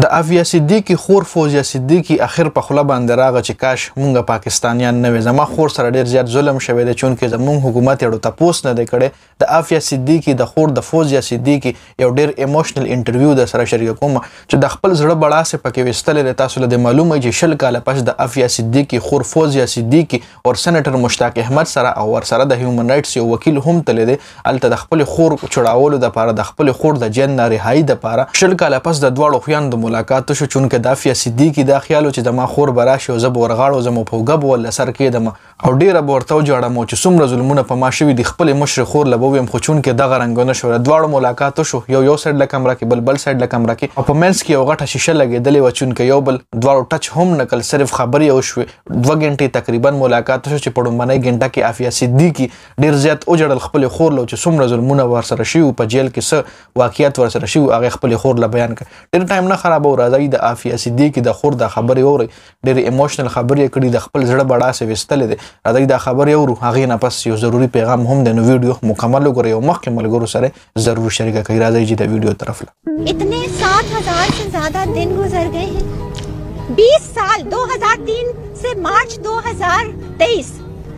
د افیا صدیقی خور فوزیا صدیقی اخر په خله باندې راغ چې کاش مونږه پاکستانیان نه وې زما خور سره ډیر زیات ظلم شوی دی چونکې زمونږ حکومت یې تپوس نه دی کړی د افیا صدیقی د خور د فوزیا صدیقی یو ډیر ایموشنل انټرویو د سره شریک کوم چې د خپل زړه بڑا سه پکې وستل دی تاسو له معلومه چې شل کال پس د افیا صدیقی خور فوزیا صدیقی او سېنیټر مشتاق احمد سره او ور سره د هیومن رائټس یو وکیل هم تل دی الته د خپل خور چړاولو د پاره د خپل خور د جن نه رهایی د پاره شل کال پس د دوړو خویند ملاقات شو چونکه د افیا صدیقی دا خیال چې د ما خور براشه او زب ورغاړو زمو پوګب ول سر کې دم او ډیره بورته جوړه مو چې څومره ظلمونه په ما شوی د خپل مشر خور لبویم خو چونکه دغه رنگونه شو دواړو ملاقات شو یو یو سړ لکم راکې بل بل سړ لکم راکې او په منس کې یو غټه شیشه لګېدلې و چونکه یو بل دواړو ټچ هم نکل صرف خبري او شو دوه غنټې تقریبا ملاقات شو چې په ډومبنۍ غنټه کې افیا صدیقی ډیر زیات او جړل خپل خور لو چې څومره ظلمونه ورسره شي په جیل کې څه واقعیت ورسره شي هغه خپل خور لا بیان کړ ډیر ټایم نه را به راځي د عافیه صدیق د خور د خبرې اوري ډېر ایموشنل خبرې کړي د خپل زړه بڑا سه وستل دي راځي د خبرې اورو هغه نه پس یو ضروری پیغام هم د نو ویډیو مکمل وګورئ او مخکې ملګرو سره ضرور شریک کړئ راځي چې د ویډیو طرف لا اتنے 7000 سے زیادہ دن گزر گئے ہیں 20 साल 2003 से मार्च 2023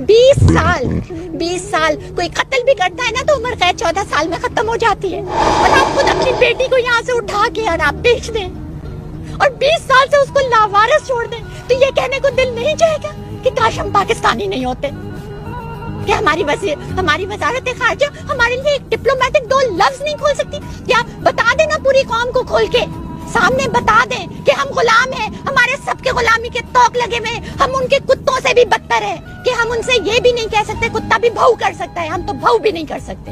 बीस साल बीस साल कोई कत्ल भी करता है ना तो उम्र कैद चौदह साल में खत्म हो जाती है और आप खुद अपनी बेटी को यहाँ से उठा के और आप बेच दें और 20 साल से उसको लावारस छोड़ दें तो ये कहने को दिल नहीं जाएगा कि काश हम पाकिस्तानी नहीं होते क्या हमारी वजी हमारी वजारत खारजा हमारे लिए एक डिप्लोमेटिक दो लफ्ज नहीं खोल सकती क्या बता देना पूरी कौम को खोल के सामने बता दें कि हम गुलाम हैं हमारे सबके गुलामी के तोक लगे हुए हम उनके कुत्तों से भी बदतर है कि हम उनसे ये भी नहीं कह सकते कुत्ता भी भाव कर सकता है हम तो भाव भी नहीं कर सकते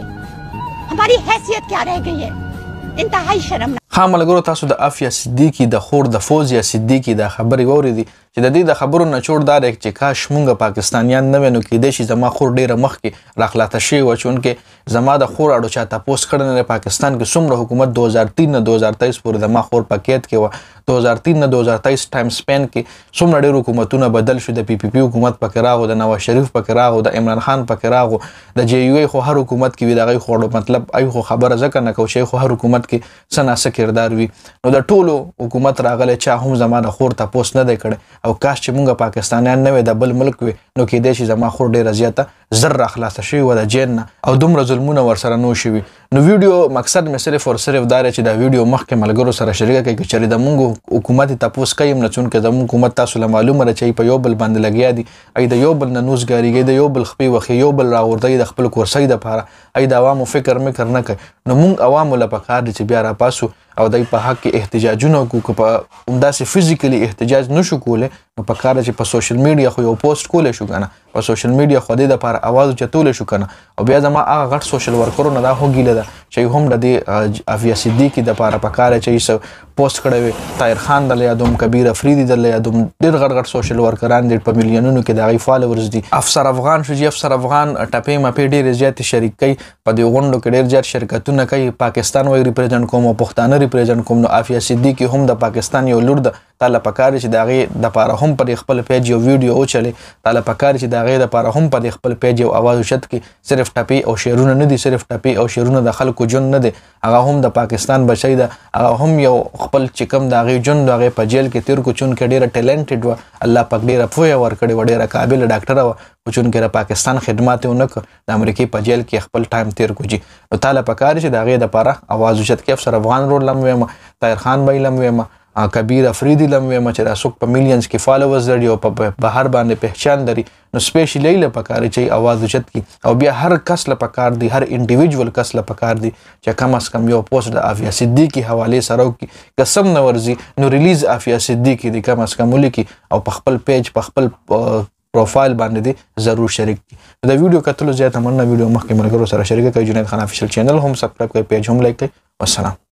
हमारी हैसियत क्या रह गई है इंतहाई शर्म خاملګرو تاسو د افیا صدیقی د خور د فوز یا صدیقی د خبري ووري دي چې د دې د خبرو نچوړ دار چې کاش مونږ پاکستانیان نه وینو کې د شي زما خور ډیره مخ کې راخلاته شي و چون کې زما د خور اړو چا تاسو کړه نه پاکستان کې څومره حکومت 2003 نه 2023 پورې د ما خور پکیت کې و 2003 نه 2023 ټایم سپین کې څومره ډیر حکومتونه بدل شو د پی پی پی حکومت پکې راغو د نواز شریف پکې راغو د عمران خان پکې راغو د جی یو ای خو هر حکومت کې وی دغه خوړو مطلب ای خو خبره ځکه نه کو شي خو هر حکومت کې سناسه کردار وي نو د ټولو حکومت راغله چا هم زما د خور تاسو نه دی کړي او کاش چې مونږه پاکستانیان نه وي د بل ملک وي نو کېدای شي زما خور ډیره زیاته زر خلاص شي و د جن او دومره ظلمونه ورسره نو شي نو ویډیو مقصد مې صرف ور صرف دار چې دا ویډیو مخکې ملګرو سره شریک کړئ چې چری د مونږ حکومت تاسو کایم نه چون کې د مونږ حکومت تاسو له معلومه راچې په یو بل باندې لګیا دي اې د یو بل ننوز ګاریږي د یو بل خپې وخې یو بل راوردې د خپل کورسې د پاره اې د عوامو فکر مې کرنه کوي نو مونږ عوامو لپاره چې بیا را پاسو او دای په حق کې احتجاجونه کو په همداسې فزیکلی احتجاج نشو کوله نو په کار چې په سوشل میډیا خو یو پوسټ کولای شو کنه په سوشل میډیا خو دې د پر اواز چتول شو کنه او بیا زما هغه غټ سوشل ورکرونه دا هوګیله ده چې هم د دې افیا صدیقی د پر پکاره چې پوسټ کړي طاهر خان د یادوم کبیر افریدی د یادوم ډېر غټ غټ سوشل ورکران دې په ملیونونو کې د غي فالوورز دي افسر افغان شو چې افسر افغان ټپې مپې ډېر زیات شریک کوي په دې غونډو کې ډېر زیات شرکتونه کوي پاکستان وای ریپرزنټ کوم او پښتانه ریپرزنټ کوم نو افیا صدیقی هم د پاکستان یو لور ده تعالی پکاره چې دا غي د پاره هم پر خپل پیج یو ویډیو او چلی تعالی پکاره چې دا غي د پاره هم پر خپل پیج یو आवाज شت کی صرف ټپی او شیرونه نه دي صرف ټپی او شیرونه د خلکو جون نه دي هغه هم د پاکستان بچی ده هغه هم یو خپل چکم دا غي جون دا غي په جیل کې تیر کو چون کې ډیره ټیلنټډ و الله پاک ډیره فوی ور کړی ډیره قابل ډاکټر و چون کې د پاکستان خدمات اونک د امریکای په جیل کې خپل ټایم تیر کوجی نو تعالی پکاره چې دا غي د پاره आवाज شت کی افسر افغان رول لم ویم طاهر خان بای لم ویم کبیر افریدی لم ویمه چې دا څوک په میلیونز کې فالوورز لري او په بهر باندې پہچان لري نو سپیشلی له پکاره چې आवाज اوچت کی او بیا هر کس له پکار دی هر انډیویډوال کس له پکار دی چې کم اس کم یو پوسټ د افیا صدیقي حواله سره کی قسم نو ورزي نو ریلیز افیا صدیقي دی کم اس کم ولیکي او په خپل پیج په خپل پروفایل باندې دی ضرور شریک کړئ دا ویډیو کتلو زیات مننه ویډیو مخکې ملګرو سره شریک کړئ جنید خان افیشل چینل هم سبسکرایب کړئ پیج هم لایک کړئ والسلام